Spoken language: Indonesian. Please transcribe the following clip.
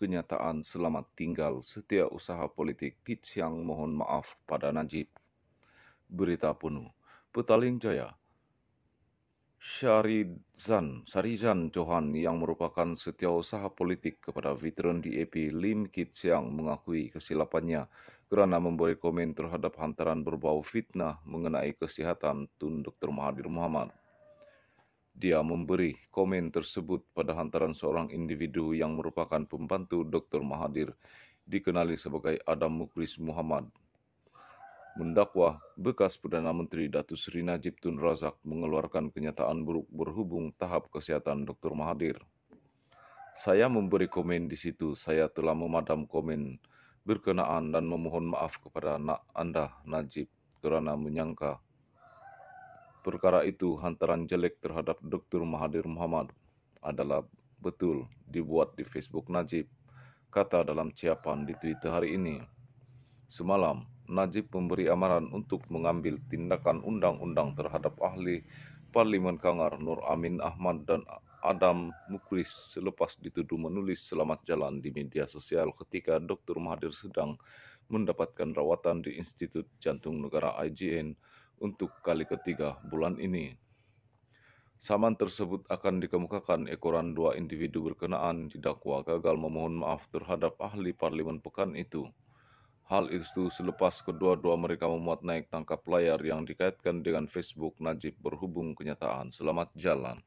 kenyataan selamat tinggal setia usaha politik Kit yang mohon maaf pada Najib. Berita penuh. Petaling Jaya. Syarizan, Syarizan Johan yang merupakan setiausaha politik kepada veteran DAP Lim Kit Siang mengakui kesilapannya kerana memberi komen terhadap hantaran berbau fitnah mengenai kesihatan Tun Dr. Mahathir Muhammad. Dia memberi komen tersebut pada hantaran seorang individu yang merupakan pembantu Dr. Mahathir, dikenali sebagai Adam Mukris Muhammad. Mendakwa bekas Perdana Menteri Datu Seri Najib Tun Razak mengeluarkan kenyataan buruk berhubung tahap kesehatan Dr. Mahathir. Saya memberi komen di situ, saya telah memadam komen berkenaan dan memohon maaf kepada anak Anda Najib kerana menyangka perkara itu hantaran jelek terhadap Dr. Mahathir Muhammad adalah betul dibuat di Facebook Najib, kata dalam ciapan di Twitter hari ini. Semalam, Najib memberi amaran untuk mengambil tindakan undang-undang terhadap ahli Parlimen Kangar Nur Amin Ahmad dan Adam Mukris selepas dituduh menulis selamat jalan di media sosial ketika Dr. Mahathir sedang mendapatkan rawatan di Institut Jantung Negara IGN untuk kali ketiga bulan ini. Saman tersebut akan dikemukakan ekoran dua individu berkenaan didakwa gagal memohon maaf terhadap ahli parlimen pekan itu. Hal itu selepas kedua-dua mereka memuat naik tangkap layar yang dikaitkan dengan Facebook Najib berhubung kenyataan selamat jalan.